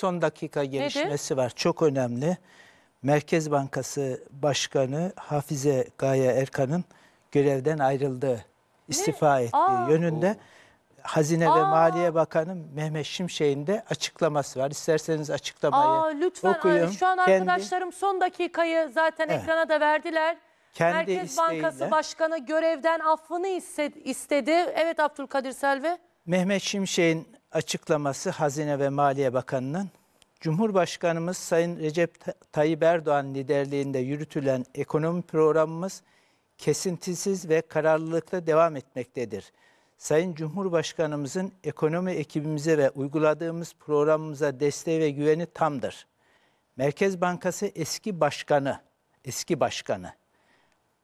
Son dakika gelişmesi Nedir? var. Çok önemli. Merkez Bankası Başkanı Hafize Gaye Erkan'ın görevden ayrıldığı, istifa ne? ettiği Aa. yönünde Hazine Aa. ve Maliye Bakanı Mehmet Şimşek'in de açıklaması var. İsterseniz açıklamayı Aa, lütfen okuyun. Lütfen şu an kendi, arkadaşlarım son dakikayı zaten evet. ekrana da verdiler. Kendi Merkez isteğiyle, Bankası Başkanı görevden affını istedi. Evet Abdülkadir Selvi. Mehmet Şimşek'in açıklaması Hazine ve Maliye Bakanı'nın Cumhurbaşkanımız Sayın Recep Tayyip Erdoğan liderliğinde yürütülen ekonomi programımız kesintisiz ve kararlılıkla devam etmektedir. Sayın Cumhurbaşkanımızın ekonomi ekibimize ve uyguladığımız programımıza desteği ve güveni tamdır. Merkez Bankası eski başkanı, eski başkanı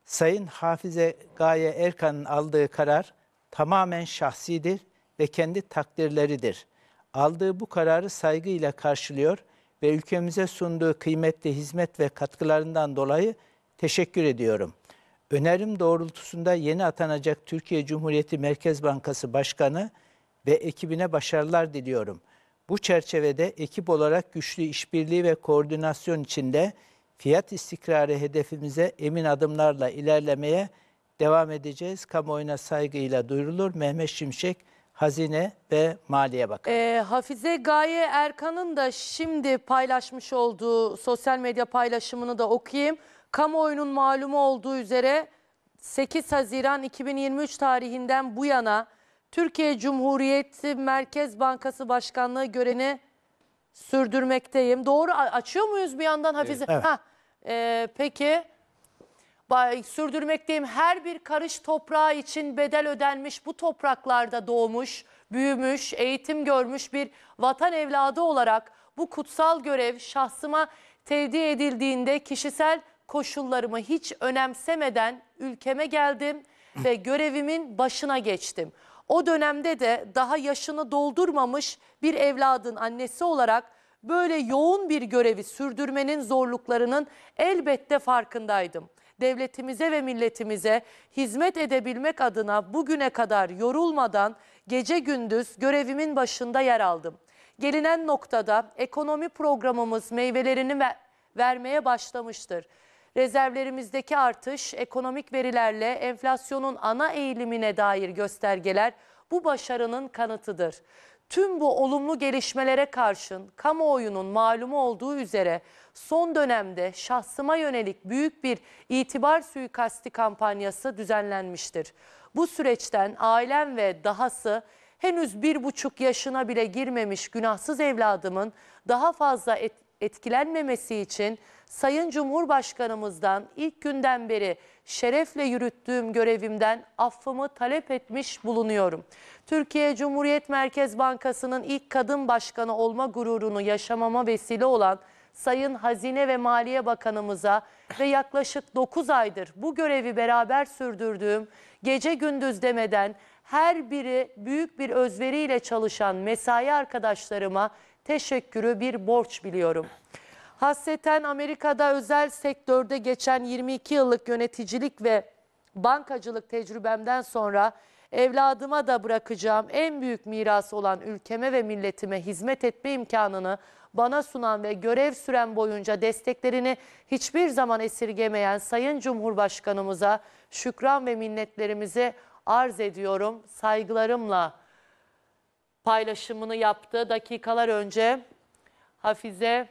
Sayın Hafize Gaye Erkan'ın aldığı karar tamamen şahsidir ve kendi takdirleridir. Aldığı bu kararı saygıyla karşılıyor ve ülkemize sunduğu kıymetli hizmet ve katkılarından dolayı teşekkür ediyorum. Önerim doğrultusunda yeni atanacak Türkiye Cumhuriyeti Merkez Bankası Başkanı ve ekibine başarılar diliyorum. Bu çerçevede ekip olarak güçlü işbirliği ve koordinasyon içinde fiyat istikrarı hedefimize emin adımlarla ilerlemeye devam edeceğiz. Kamuoyuna saygıyla duyurulur. Mehmet Şimşek, Hazine ve Maliye Bakanı. E, Hafize Gaye Erkan'ın da şimdi paylaşmış olduğu sosyal medya paylaşımını da okuyayım. Kamuoyunun malumu olduğu üzere 8 Haziran 2023 tarihinden bu yana Türkiye Cumhuriyeti Merkez Bankası Başkanlığı görevini sürdürmekteyim. Doğru açıyor muyuz bir yandan Hafize? Evet. Ha, e, peki sürdürmekteyim. Her bir karış toprağı için bedel ödenmiş, bu topraklarda doğmuş, büyümüş, eğitim görmüş bir vatan evladı olarak bu kutsal görev şahsıma tevdi edildiğinde kişisel koşullarımı hiç önemsemeden ülkeme geldim ve görevimin başına geçtim. O dönemde de daha yaşını doldurmamış bir evladın annesi olarak böyle yoğun bir görevi sürdürmenin zorluklarının elbette farkındaydım devletimize ve milletimize hizmet edebilmek adına bugüne kadar yorulmadan gece gündüz görevimin başında yer aldım. Gelinen noktada ekonomi programımız meyvelerini ver vermeye başlamıştır. Rezervlerimizdeki artış, ekonomik verilerle enflasyonun ana eğilimine dair göstergeler bu başarının kanıtıdır. Tüm bu olumlu gelişmelere karşın kamuoyunun malumu olduğu üzere son dönemde şahsıma yönelik büyük bir itibar suikasti kampanyası düzenlenmiştir. Bu süreçten ailem ve dahası henüz bir buçuk yaşına bile girmemiş günahsız evladımın daha fazla et, etkilenmemesi için Sayın Cumhurbaşkanımızdan ilk günden beri şerefle yürüttüğüm görevimden affımı talep etmiş bulunuyorum. Türkiye Cumhuriyet Merkez Bankası'nın ilk kadın başkanı olma gururunu yaşamama vesile olan Sayın Hazine ve Maliye Bakanımıza ve yaklaşık 9 aydır bu görevi beraber sürdürdüğüm gece gündüz demeden her biri büyük bir özveriyle çalışan mesai arkadaşlarıma teşekkürü bir borç biliyorum. Hasreten Amerika'da özel sektörde geçen 22 yıllık yöneticilik ve bankacılık tecrübemden sonra evladıma da bırakacağım en büyük mirası olan ülkeme ve milletime hizmet etme imkanını bana sunan ve görev süren boyunca desteklerini hiçbir zaman esirgemeyen Sayın Cumhurbaşkanımıza şükran ve minnetlerimizi arz ediyorum. Saygılarımla paylaşımını yaptı. Dakikalar önce Hafize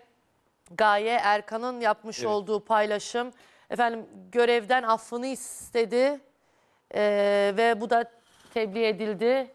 Gaye Erkan'ın yapmış evet. olduğu paylaşım. Efendim görevden affını istedi ee, ve bu da tebliğ edildi.